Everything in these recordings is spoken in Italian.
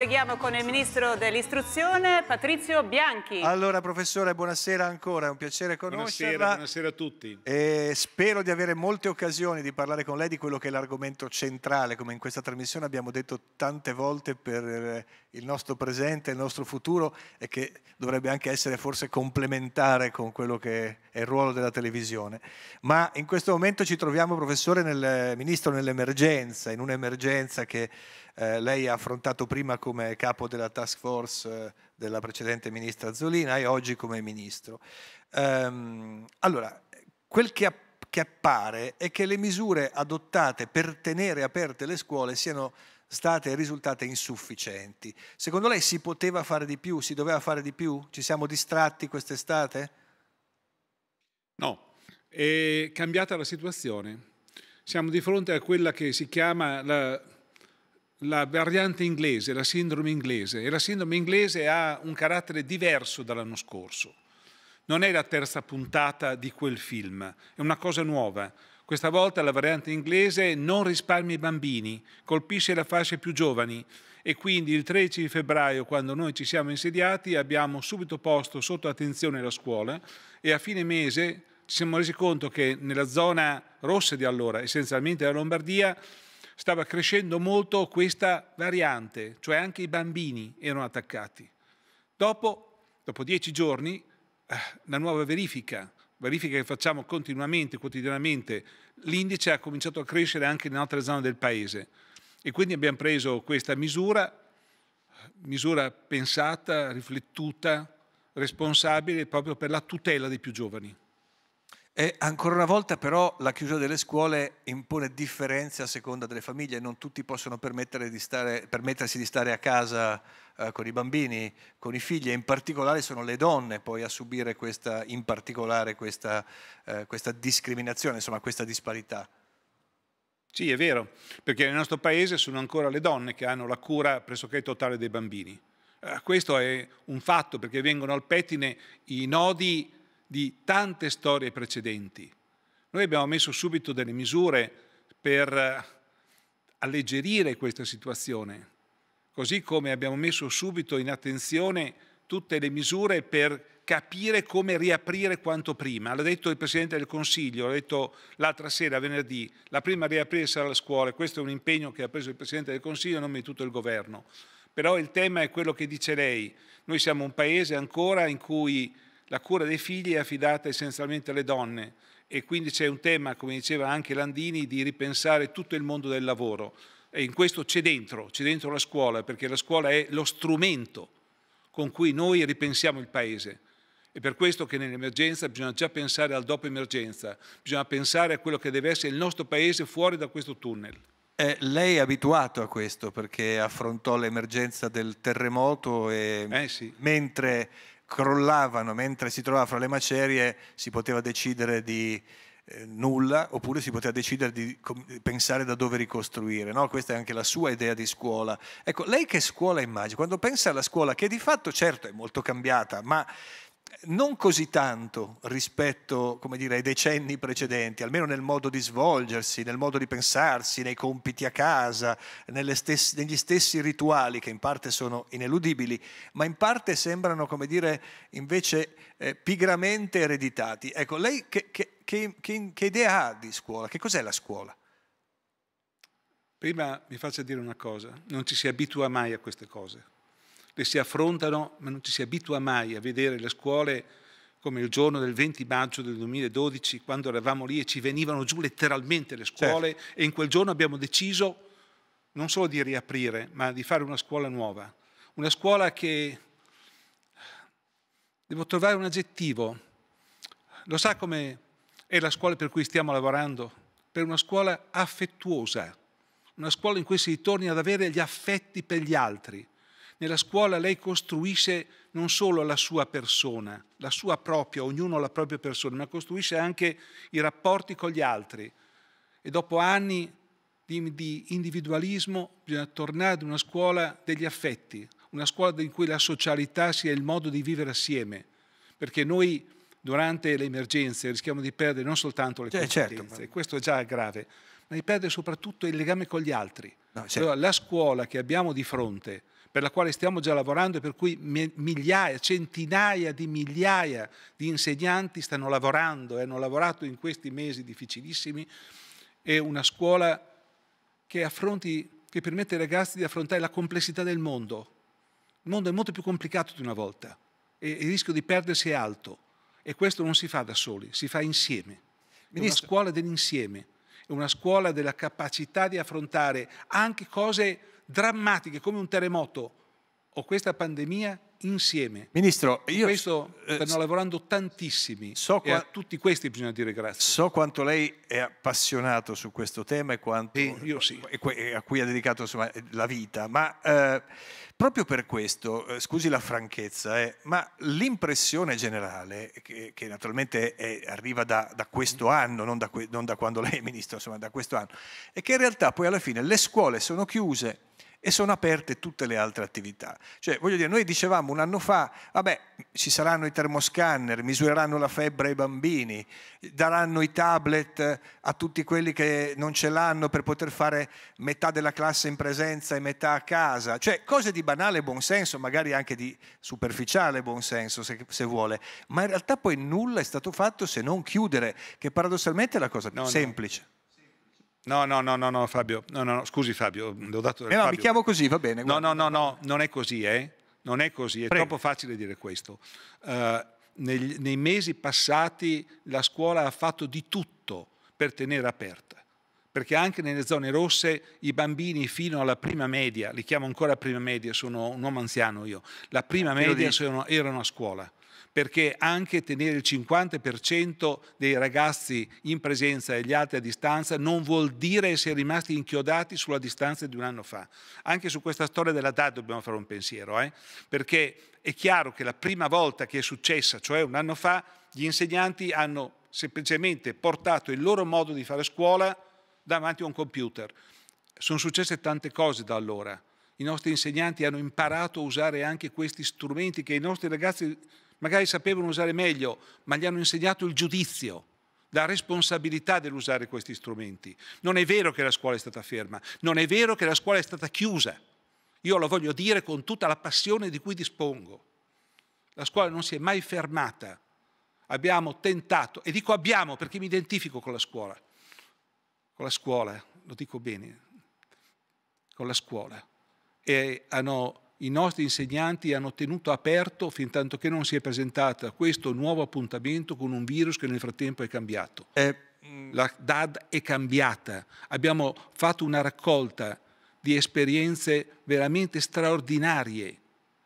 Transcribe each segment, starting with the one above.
Preghiamo con il Ministro dell'Istruzione, Patrizio Bianchi. Allora, professore, buonasera ancora, è un piacere conoscerla. Buonasera, buonasera a tutti. E spero di avere molte occasioni di parlare con lei di quello che è l'argomento centrale, come in questa trasmissione abbiamo detto tante volte per eh, il nostro presente, il nostro futuro e che dovrebbe anche essere forse complementare con quello che è il ruolo della televisione. Ma in questo momento ci troviamo, professore, nel, eh, Ministro, nell'emergenza, in un'emergenza che eh, lei ha affrontato prima come capo della task force eh, della precedente ministra Zolina e oggi come ministro. Ehm, allora, quel che, che appare è che le misure adottate per tenere aperte le scuole siano state risultate insufficienti. Secondo lei si poteva fare di più? Si doveva fare di più? Ci siamo distratti quest'estate? No, è cambiata la situazione. Siamo di fronte a quella che si chiama la la variante inglese, la sindrome inglese, e la sindrome inglese ha un carattere diverso dall'anno scorso. Non è la terza puntata di quel film, è una cosa nuova. Questa volta la variante inglese non risparmia i bambini, colpisce le fasce più giovani e quindi il 13 febbraio, quando noi ci siamo insediati, abbiamo subito posto sotto attenzione la scuola e a fine mese ci siamo resi conto che nella zona rossa di allora, essenzialmente la Lombardia, stava crescendo molto questa variante, cioè anche i bambini erano attaccati. Dopo, dopo dieci giorni, eh, la nuova verifica, verifica che facciamo continuamente, quotidianamente, l'indice ha cominciato a crescere anche in altre zone del paese e quindi abbiamo preso questa misura, misura pensata, riflettuta, responsabile proprio per la tutela dei più giovani. E ancora una volta però la chiusura delle scuole impone differenze a seconda delle famiglie, non tutti possono di stare, permettersi di stare a casa eh, con i bambini, con i figli e in particolare sono le donne poi a subire questa, in particolare questa, eh, questa discriminazione, insomma questa disparità. Sì, è vero, perché nel nostro paese sono ancora le donne che hanno la cura pressoché totale dei bambini. Eh, questo è un fatto perché vengono al pettine i nodi di tante storie precedenti. Noi abbiamo messo subito delle misure per eh, alleggerire questa situazione, così come abbiamo messo subito in attenzione tutte le misure per capire come riaprire quanto prima. L'ha detto il Presidente del Consiglio, l'ha detto l'altra sera, venerdì, la prima a riaprire sarà la scuola. Questo è un impegno che ha preso il Presidente del Consiglio e non di tutto il Governo. Però il tema è quello che dice lei. Noi siamo un Paese ancora in cui la cura dei figli è affidata essenzialmente alle donne e quindi c'è un tema, come diceva anche Landini, di ripensare tutto il mondo del lavoro. E in questo c'è dentro, c'è dentro la scuola, perché la scuola è lo strumento con cui noi ripensiamo il Paese. È per questo che nell'emergenza bisogna già pensare al dopo emergenza, bisogna pensare a quello che deve essere il nostro Paese fuori da questo tunnel. Eh, lei è abituato a questo perché affrontò l'emergenza del terremoto e eh sì. mentre crollavano mentre si trovava fra le macerie, si poteva decidere di eh, nulla oppure si poteva decidere di pensare da dove ricostruire. No? Questa è anche la sua idea di scuola. Ecco, lei che scuola immagina? Quando pensa alla scuola, che di fatto certo è molto cambiata, ma non così tanto rispetto dire, ai decenni precedenti, almeno nel modo di svolgersi, nel modo di pensarsi, nei compiti a casa, stessi, negli stessi rituali che in parte sono ineludibili, ma in parte sembrano dire, invece eh, pigramente ereditati. Ecco, lei che, che, che, che idea ha di scuola? Che cos'è la scuola? Prima mi faccia dire una cosa, non ci si abitua mai a queste cose le si affrontano, ma non ci si abitua mai a vedere le scuole come il giorno del 20 maggio del 2012, quando eravamo lì e ci venivano giù letteralmente le certo. scuole certo. e in quel giorno abbiamo deciso non solo di riaprire, ma di fare una scuola nuova. Una scuola che... Devo trovare un aggettivo. Lo sa come è la scuola per cui stiamo lavorando? Per una scuola affettuosa, una scuola in cui si ritorni ad avere gli affetti per gli altri nella scuola lei costruisce non solo la sua persona, la sua propria, ognuno la propria persona, ma costruisce anche i rapporti con gli altri. E dopo anni di, di individualismo bisogna tornare ad una scuola degli affetti, una scuola in cui la socialità sia il modo di vivere assieme, perché noi durante le emergenze rischiamo di perdere non soltanto le cioè, competenze, certo. questo è già grave, ma di perdere soprattutto il legame con gli altri. No, certo. allora, la scuola che abbiamo di fronte, per la quale stiamo già lavorando e per cui migliaia, centinaia di migliaia di insegnanti stanno lavorando e eh, hanno lavorato in questi mesi difficilissimi, è una scuola che, affronti, che permette ai ragazzi di affrontare la complessità del mondo. Il mondo è molto più complicato di una volta e il rischio di perdersi è alto e questo non si fa da soli, si fa insieme. Ministro, è una scuola dell'insieme una scuola della capacità di affrontare anche cose drammatiche come un terremoto o questa pandemia insieme. Ministro, io... Questo eh, stanno eh, lavorando tantissimi so qua... a tutti questi bisogna dire grazie. So quanto lei è appassionato su questo tema e quanto... Eh, io sì. A cui ha dedicato insomma, la vita, ma... Eh, proprio per questo, eh, scusi la franchezza, eh, ma l'impressione generale, che, che naturalmente è, arriva da, da, questo anno, non da, non da quando lei è ministro, insomma da questo anno, è che in realtà poi alla fine le scuole sono chiuse, e sono aperte tutte le altre attività. Cioè, voglio dire, noi dicevamo un anno fa, vabbè, ci saranno i termoscanner, misureranno la febbre ai bambini, daranno i tablet a tutti quelli che non ce l'hanno per poter fare metà della classe in presenza e metà a casa, cioè cose di banale buonsenso, magari anche di superficiale buonsenso se, se vuole, ma in realtà poi nulla è stato fatto se non chiudere, che paradossalmente è la cosa più no, semplice. No. No, no, no, no, no, Fabio, no, no, scusi Fabio, mm, l'ho dato eh no, Fabio. mi chiamo così, va bene. Guarda. No, no, no, no, non è così, eh? Non è così, è Prego. troppo facile dire questo. Uh, eh, nei, nei mesi passati la scuola ha fatto di tutto per tenere aperta, perché anche nelle zone rosse i bambini fino alla prima media, li chiamo ancora prima media, sono un uomo anziano io, la prima media sono, erano a scuola perché anche tenere il 50% dei ragazzi in presenza e gli altri a distanza non vuol dire essere rimasti inchiodati sulla distanza di un anno fa. Anche su questa storia della DAD dobbiamo fare un pensiero, eh? perché è chiaro che la prima volta che è successa, cioè un anno fa, gli insegnanti hanno semplicemente portato il loro modo di fare scuola davanti a un computer. Sono successe tante cose da allora. I nostri insegnanti hanno imparato a usare anche questi strumenti che i nostri ragazzi magari sapevano usare meglio, ma gli hanno insegnato il giudizio, la responsabilità dell'usare questi strumenti. Non è vero che la scuola è stata ferma, non è vero che la scuola è stata chiusa. Io lo voglio dire con tutta la passione di cui dispongo. La scuola non si è mai fermata. Abbiamo tentato, e dico abbiamo perché mi identifico con la scuola, con la scuola, lo dico bene, con la scuola. E hanno i nostri insegnanti hanno tenuto aperto fin tanto che non si è presentato questo nuovo appuntamento con un virus che nel frattempo è cambiato. Eh, mm. la DAD è cambiata. Abbiamo fatto una raccolta di esperienze veramente straordinarie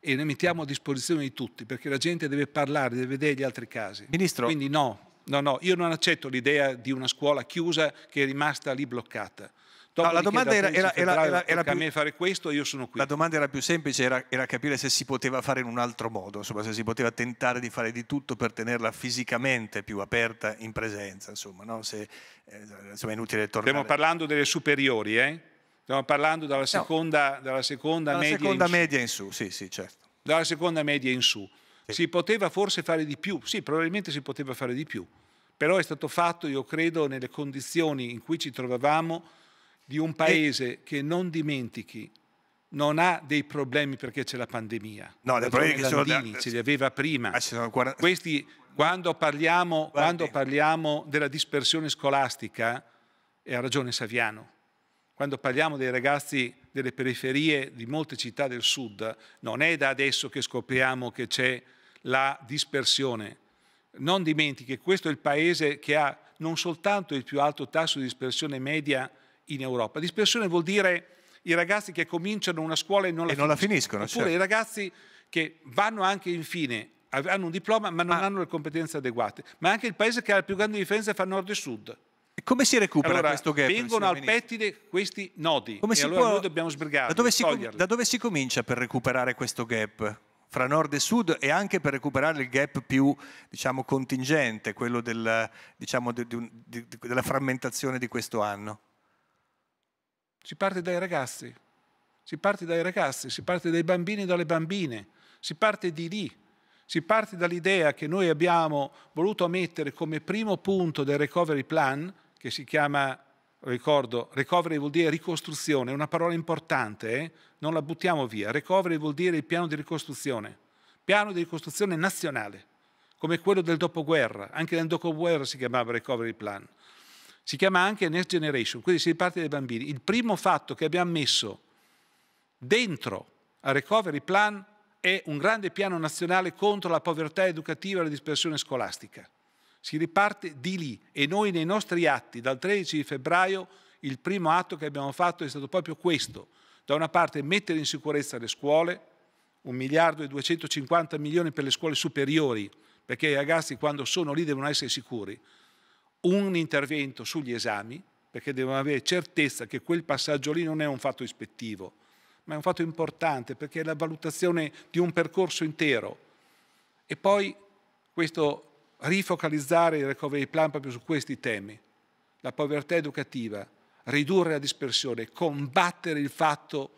e le mettiamo a disposizione di tutti perché la gente deve parlare, deve vedere gli altri casi. Ministro. Quindi no, no, no, io non accetto l'idea di una scuola chiusa che è rimasta lì bloccata. No, la domanda era, era, era, era più, a me fare questo io sono qui. La domanda era più semplice, era, capire se si poteva fare in un altro modo, insomma, se si poteva tentare di fare di tutto per tenerla fisicamente più aperta in presenza, insomma, no? se, eh, insomma è inutile tornare. Stiamo parlando delle superiori, eh? Stiamo parlando dalla seconda, no, dalla seconda, dalla media, seconda in media, in su. Sì, sì, certo. Dalla seconda media in su. Sì. Si poteva forse fare di più? Sì, probabilmente si poteva fare di più, però è stato fatto, io credo, nelle condizioni in cui ci trovavamo di un paese che non dimentichi non ha dei problemi perché c'è la pandemia. No, dei problemi che sono da... ce li aveva prima. Ah, sono 40... Questi, quando parliamo, quando parliamo della dispersione scolastica, e ha ragione Saviano, quando parliamo dei ragazzi delle periferie di molte città del sud, non è da adesso che scopriamo che c'è la dispersione. Non dimentichi che questo è il paese che ha non soltanto il più alto tasso di dispersione media, in Europa. Dispersione vuol dire i ragazzi che cominciano una scuola e non la, e finiscono. Non la finiscono. Oppure certo. i ragazzi che vanno anche in fine, hanno un diploma ma non ma... hanno le competenze adeguate. Ma anche il paese che ha la più grande differenza fra nord e sud. come si recupera allora, questo gap? Vengono al pettine questi nodi come e allora può... noi dobbiamo sbrigarli, da dove, si, da dove si comincia per recuperare questo gap? fra nord e sud e anche per recuperare il gap più diciamo, contingente, quello del, diciamo, di, di, di, della frammentazione di questo anno? Si parte dai ragazzi, si parte dai ragazzi, si parte dai bambini e dalle bambine, si parte di lì, si parte dall'idea che noi abbiamo voluto mettere come primo punto del recovery plan, che si chiama, ricordo, recovery vuol dire ricostruzione, è una parola importante, eh? non la buttiamo via, recovery vuol dire il piano di ricostruzione, piano di ricostruzione nazionale, come quello del dopoguerra, anche nel dopoguerra si chiamava recovery plan. Si chiama anche Next Generation, quindi si riparte dai bambini. Il primo fatto che abbiamo messo dentro al Recovery Plan è un grande piano nazionale contro la povertà educativa e la dispersione scolastica. Si riparte di lì e noi nei nostri atti dal 13 febbraio il primo atto che abbiamo fatto è stato proprio questo. Da una parte mettere in sicurezza le scuole, 1 miliardo e 250 milioni per le scuole superiori, perché i ragazzi quando sono lì devono essere sicuri un intervento sugli esami, perché devono avere certezza che quel passaggio lì non è un fatto ispettivo, ma è un fatto importante perché è la valutazione di un percorso intero. E poi questo rifocalizzare il recovery plan proprio su questi temi, la povertà educativa, ridurre la dispersione, combattere il fatto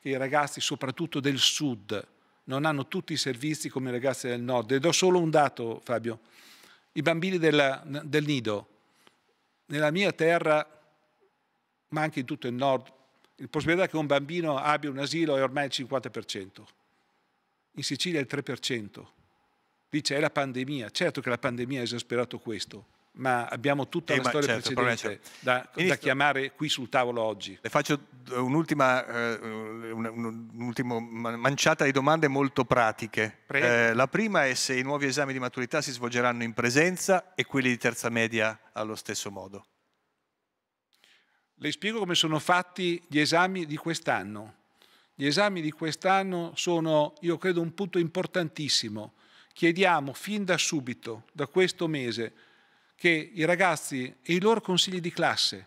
che i ragazzi, soprattutto del sud, non hanno tutti i servizi come i ragazzi del nord. E do solo un dato, Fabio. I bambini della, del nido nella mia terra, ma anche in tutto il nord, la possibilità che un bambino abbia un asilo è ormai il 50%. In Sicilia è il 3%. Dice, c'è la pandemia. Certo che la pandemia ha esasperato questo, ma abbiamo tutta eh, storia certo, precedente certo. da, Ministro, da, chiamare qui sul tavolo oggi. Le faccio eh, un'ultima, eh, un'ultima manciata di domande molto pratiche. Eh, la prima è se i nuovi esami di maturità si svolgeranno in presenza e quelli di terza media allo stesso modo. Le spiego come sono fatti gli esami di quest'anno. Gli esami di quest'anno sono, io credo, un punto importantissimo. Chiediamo fin da subito, da questo mese, che i ragazzi e i loro consigli di classe,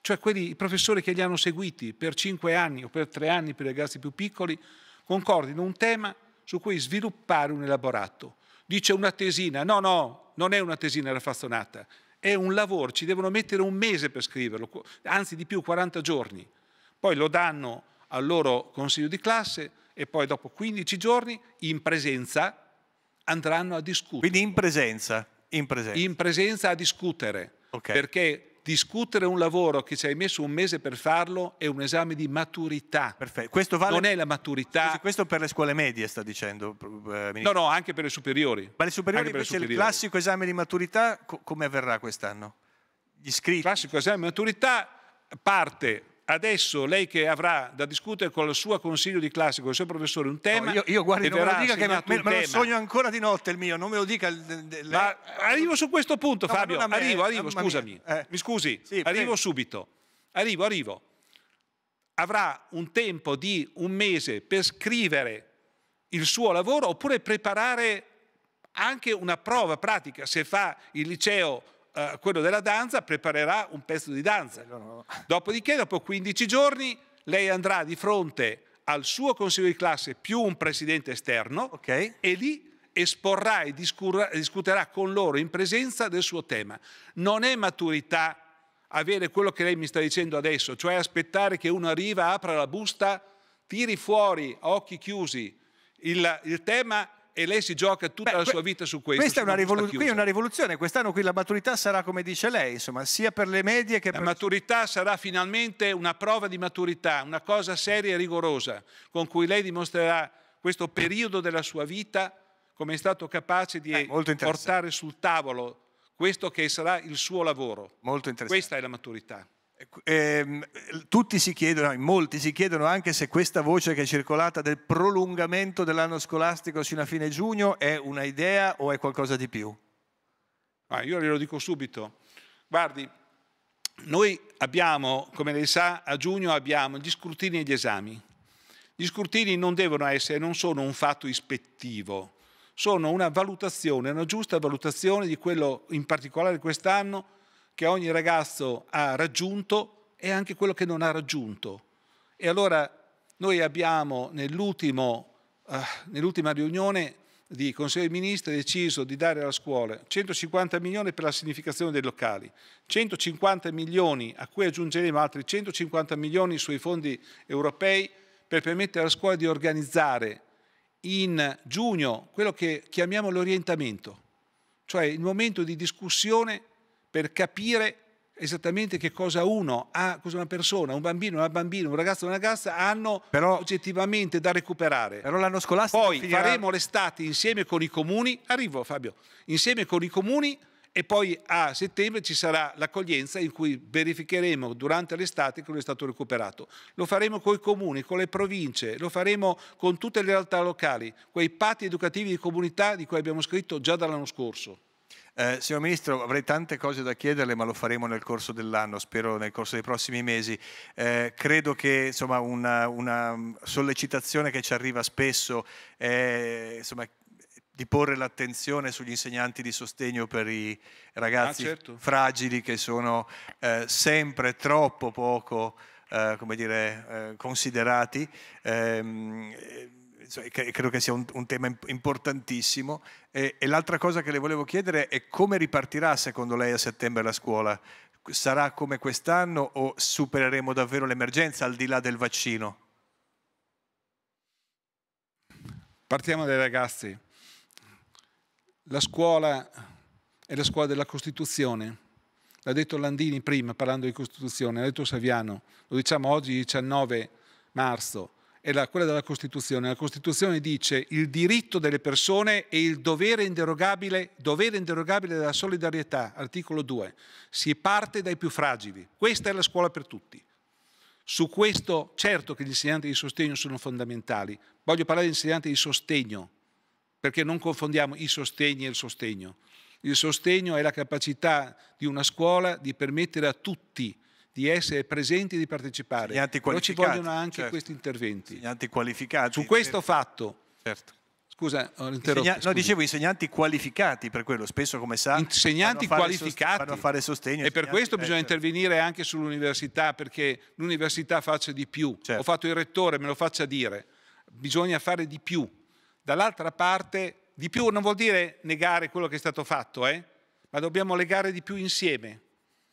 cioè quelli, i professori che li hanno seguiti per cinque anni o per tre anni per i ragazzi più piccoli, concordino un tema su cui sviluppare un elaborato. Dice una tesina, no, no, non è una tesina raffazzonata, è un lavoro, ci devono mettere un mese per scriverlo, anzi di più 40 giorni. Poi lo danno al loro consiglio di classe e poi dopo 15 giorni in presenza andranno a discutere. Quindi in presenza? in presenza, in presenza a discutere. Okay. Perché discutere un lavoro che ci hai messo un mese per farlo è un esame di maturità. Perfetto. Questo vale... Non è la maturità. Questo per le scuole medie sta dicendo. Eh, no, no, anche per le superiori. Ma le superiori anche invece superiori. il classico esame di maturità co come avverrà quest'anno? Gli iscritti? Il classico esame di maturità parte adesso lei che avrà da discutere con il suo consiglio di classe, con il suo professore, un tema... No, io, io guardi, non me lo dica che me, me, me lo sogno ancora di notte il mio, non me lo dica... Il, le... Ma arrivo su questo punto, no, Fabio, me, arrivo, arrivo, scusami, eh. mi scusi, sì, arrivo prego. subito, arrivo, arrivo. Avrà un tempo di un mese per scrivere il suo lavoro oppure preparare anche una prova pratica, se fa il liceo eh, quello della danza preparerà un pezzo di danza. Dopodiché, dopo 15 giorni, lei andrà di fronte al suo consiglio di classe più un presidente esterno okay. e lì esporrà e discuterà con loro in presenza del suo tema. Non è maturità avere quello che lei mi sta dicendo adesso, cioè aspettare che uno arriva, apra la busta, tiri fuori a occhi chiusi il, il tema e lei si gioca tutta Beh, la sua vita su questo. Questa è una, rivolu- qui è una rivoluzione, quest'anno qui la maturità sarà come dice lei, insomma, sia per le medie che per... La maturità sarà finalmente una prova di maturità, una cosa seria e rigorosa, con cui lei dimostrerà questo periodo della sua vita come è stato capace di eh, portare sul tavolo questo che sarà il suo lavoro. Molto interessante. Questa è la maturità. Ehm, tutti si chiedono, in molti si chiedono anche se questa voce che è circolata del prolungamento dell'anno scolastico fino a fine giugno è un'idea o è qualcosa di più. Ah, io glielo dico subito. Guardi, noi abbiamo, come lei sa, a giugno abbiamo gli scrutini e gli esami. Gli scrutini non devono essere, non sono un fatto ispettivo, sono una valutazione, una giusta valutazione di quello in particolare quest'anno che ogni ragazzo ha raggiunto e anche quello che non ha raggiunto. E allora noi abbiamo ah, nell'ultima eh, nell riunione di Consiglio dei Ministri deciso di dare alla scuola 150 milioni per la significazione dei locali, 150 milioni a cui aggiungeremo altri 150 milioni sui fondi europei per permettere alla scuola di organizzare in giugno quello che chiamiamo l'orientamento, cioè il momento di discussione per capire esattamente che cosa uno ha, cosa una persona, un bambino, una bambina, un ragazzo, una ragazza hanno però, oggettivamente da recuperare. Però l'anno scolastico Poi finirà... faremo l'estate insieme con i comuni, arrivo Fabio, insieme con i comuni e poi a settembre ci sarà l'accoglienza in cui verificheremo durante l'estate che è stato recuperato. Lo faremo con i comuni, con le province, lo faremo con tutte le realtà locali, quei patti educativi di comunità di cui abbiamo scritto già dall'anno scorso. Eh, signor Ministro, avrei tante cose da chiederle, ma lo faremo nel corso dell'anno, spero nel corso dei prossimi mesi. Eh, credo che insomma, una, una, sollecitazione che ci arriva spesso è insomma, di porre l'attenzione sugli insegnanti di sostegno per i ragazzi ah, certo. fragili che sono eh, sempre troppo poco eh, dire, eh, considerati. Ehm, cioè, credo che sia un, un tema importantissimo. E, e l'altra cosa che le volevo chiedere è come ripartirà secondo lei a settembre la scuola? Sarà come quest'anno o supereremo davvero l'emergenza al di là del vaccino? Partiamo dai ragazzi. La scuola è la scuola della Costituzione. L'ha detto Landini prima parlando di Costituzione, l'ha detto Saviano, lo diciamo oggi 19 marzo è la, quella della Costituzione. La Costituzione dice il diritto delle persone e il dovere inderogabile, dovere inderogabile della solidarietà, articolo 2. Si parte dai più fragili. Questa è la scuola per tutti. Su questo certo che gli insegnanti di sostegno sono fondamentali. Voglio parlare di insegnanti di sostegno, perché non confondiamo i sostegni e il sostegno. Il sostegno è la capacità di una scuola di permettere a tutti di essere presenti e di partecipare. Però ci vogliono anche certo. questi interventi. Insegnanti qualificati. Su questo certo. fatto. Certo. Scusa, ho interrotto. Insegna- no, dicevo insegnanti qualificati per quello, spesso come sa. Insegnanti vanno qualificati. Sost- vanno fare sostegno. E per questo eh, bisogna certo. intervenire anche sull'università, perché l'università faccia di più. Certo. Ho fatto il rettore, me lo faccia dire. Bisogna fare di più. Dall'altra parte, di più non vuol dire negare quello che è stato fatto, eh? ma dobbiamo legare di più insieme.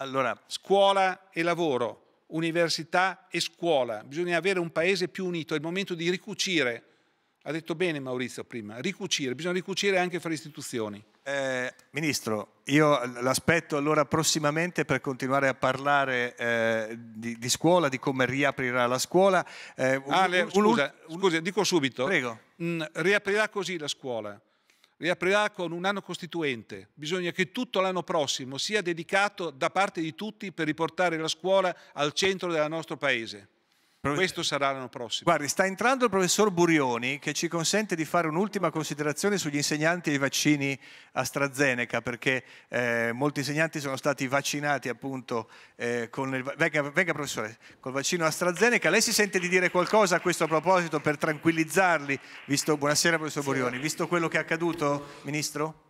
Allora, scuola e lavoro, università e scuola, bisogna avere un paese più unito, è il momento di ricucire. Ha detto bene Maurizio prima, ricucire, bisogna ricucire anche fra istituzioni. Eh, Ministro, io l'aspetto allora prossimamente per continuare a parlare eh, di, di, scuola, di come riaprirà la scuola. Eh, un, ah, le, un, scusa, un, scusa, dico subito. Prego. Mm, riaprirà così la scuola riaprirà con un anno costituente. Bisogna che tutto l'anno prossimo sia dedicato da parte di tutti per riportare la scuola al centro del nostro Paese. Questo sarà l'anno prossimo. Guardi, sta entrando il professor Burioni che ci consente di fare un'ultima considerazione sugli insegnanti e i vaccini AstraZeneca, perché eh, molti insegnanti sono stati vaccinati appunto eh, con il venga, venga, professore, col vaccino AstraZeneca. Lei si sente di dire qualcosa a questo proposito per tranquillizzarli? Visto, buonasera professor Burioni, visto quello che è accaduto, Ministro?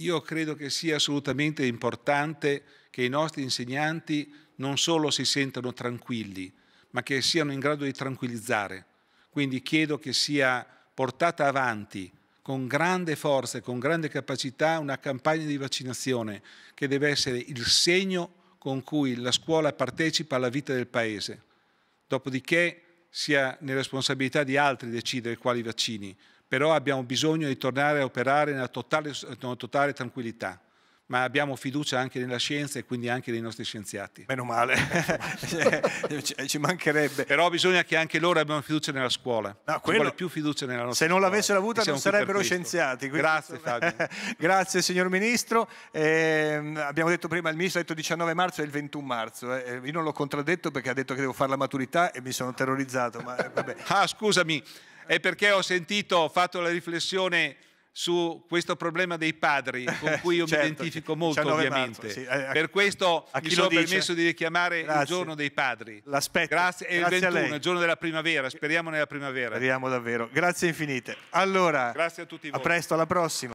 Io credo che sia assolutamente importante che i nostri insegnanti non solo si sentano tranquilli, ma che siano in grado di tranquillizzare. Quindi chiedo che sia portata avanti con grande forza e con grande capacità una campagna di vaccinazione che deve essere il segno con cui la scuola partecipa alla vita del Paese. Dopodiché sia nella responsabilità di altri decidere quali vaccini, però abbiamo bisogno di tornare a operare nella totale, nella totale tranquillità ma abbiamo fiducia anche nella scienza e quindi anche nei nostri scienziati. Meno male, ci mancherebbe. Però bisogna che anche loro abbiano fiducia nella scuola. No, quello... più fiducia nella nostra Se non l'avessero avuta non sarebbero scienziati. Quindi... Grazie Fabio. Grazie signor Ministro. Eh, abbiamo detto prima, il Ministro ha detto 19 marzo e il 21 marzo. Eh. eh. Io non l'ho contraddetto perché ha detto che devo fare la maturità e mi sono terrorizzato. Ma, eh, ah scusami è perché ho sentito, ho fatto la riflessione su questo problema dei padri, con eh, cui io certo, mi identifico molto ovviamente. Marzo, sì. a, per questo mi sono dice? permesso di richiamare Grazie. il giorno dei padri. L'aspetto. Grazie, è Grazie il 21, il giorno della primavera, speriamo nella primavera. Speriamo davvero. Grazie infinite. Allora, Grazie a tutti voi. A presto, alla prossima.